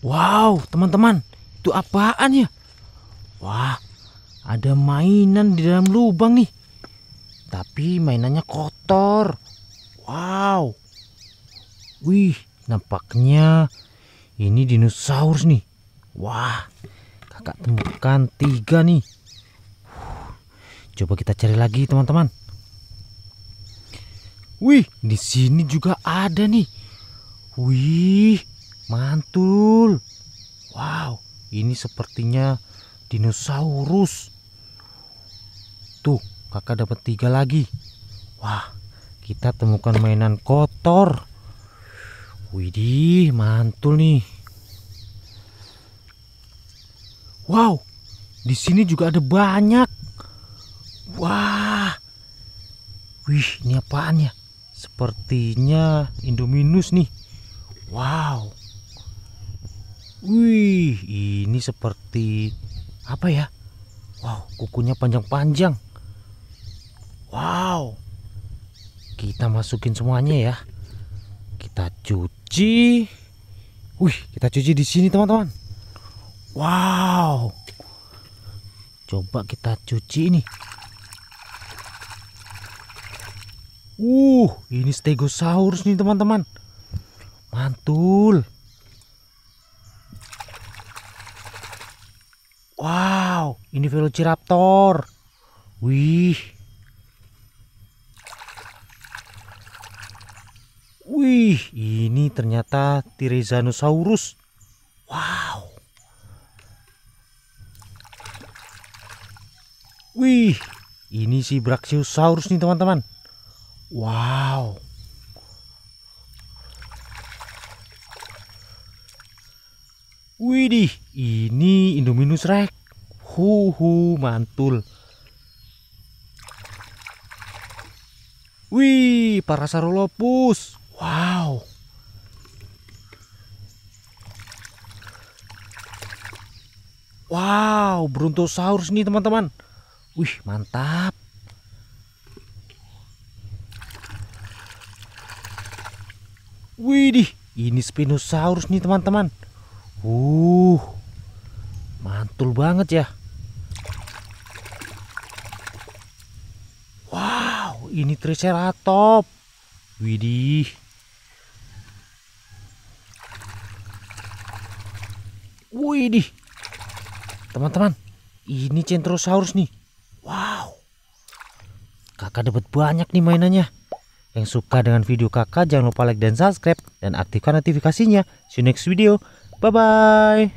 Wow, teman-teman, itu apaan ya? Wah, ada mainan di dalam lubang nih. Tapi mainannya kotor. Wow. Wih, nampaknya ini dinosaurus nih. Wah, kakak temukan tiga nih. Coba kita cari lagi teman-teman. Wih, di sini juga ada nih. Wih, Mantul. Wow, ini sepertinya dinosaurus. Tuh, kakak dapat tiga lagi. Wah, kita temukan mainan kotor. Widih, mantul nih. Wow, di sini juga ada banyak. Wah, wih, ini apaan ya? Sepertinya Indominus nih. Wow. Wih, ini seperti apa ya? Wow, kukunya panjang-panjang. Wow. Kita masukin semuanya ya. Kita cuci. Wih, kita cuci di sini, teman-teman. Wow. Coba kita cuci ini. Uh, ini stegosaurus nih, teman-teman. Mantul. Wow, ini Velociraptor. Wih. Wih, ini ternyata Tyrannosaurus. Wow. Wih, ini si Brachiosaurus nih teman-teman. Wow. Widih, ini Indominus Rex. Huhu, mantul. Wih, para Parasaurolophus. Wow. Wow, Brontosaurus nih teman-teman. Wih, mantap. Widih, ini Spinosaurus nih teman-teman. Uh, mantul banget ya. Wow, ini triceratop. Widih. Widih. Teman-teman, ini centrosaurus nih. Wow. Kakak dapat banyak nih mainannya. Yang suka dengan video kakak jangan lupa like dan subscribe dan aktifkan notifikasinya. See you next video. 拜拜。